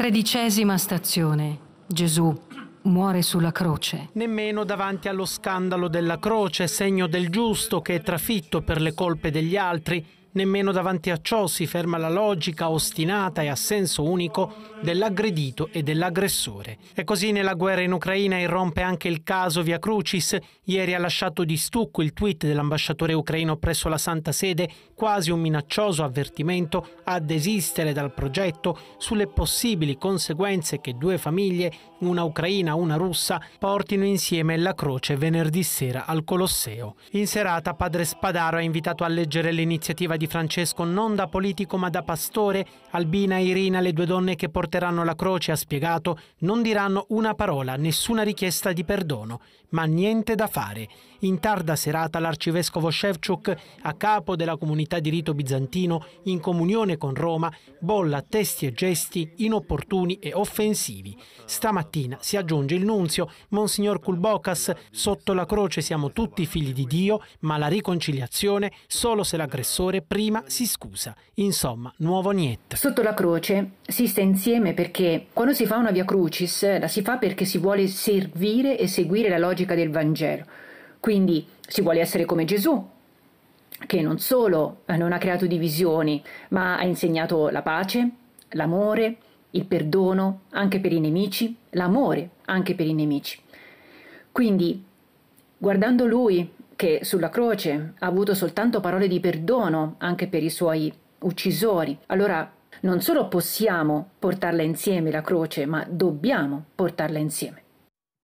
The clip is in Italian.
Tredicesima stazione. Gesù muore sulla croce. Nemmeno davanti allo scandalo della croce, segno del giusto che è trafitto per le colpe degli altri, Nemmeno davanti a ciò si ferma la logica ostinata e a senso unico dell'aggredito e dell'aggressore. E così nella guerra in Ucraina irrompe anche il caso Via Crucis. Ieri ha lasciato di stucco il tweet dell'ambasciatore ucraino presso la Santa Sede, quasi un minaccioso avvertimento a desistere dal progetto sulle possibili conseguenze che due famiglie, una ucraina e una russa, portino insieme la croce venerdì sera al Colosseo. In serata padre Spadaro ha invitato a leggere l'iniziativa di Francesco non da politico ma da pastore, Albina e Irina, le due donne che porteranno la croce, ha spiegato, non diranno una parola, nessuna richiesta di perdono, ma niente da fare in tarda serata l'arcivescovo Shevchuk, a capo della comunità di rito bizantino in comunione con Roma, bolla testi e gesti inopportuni e offensivi. Stamattina si aggiunge il nunzio, Monsignor Kulbokas, sotto la croce siamo tutti figli di Dio, ma la riconciliazione solo se l'aggressore prima si scusa. Insomma, nuovo niente. Sotto la croce si sta insieme perché quando si fa una via crucis la si fa perché si vuole servire e seguire la logica del Vangelo. Quindi si vuole essere come Gesù, che non solo eh, non ha creato divisioni, ma ha insegnato la pace, l'amore, il perdono anche per i nemici, l'amore anche per i nemici. Quindi, guardando lui che sulla croce ha avuto soltanto parole di perdono anche per i suoi uccisori, allora non solo possiamo portarla insieme la croce, ma dobbiamo portarla insieme.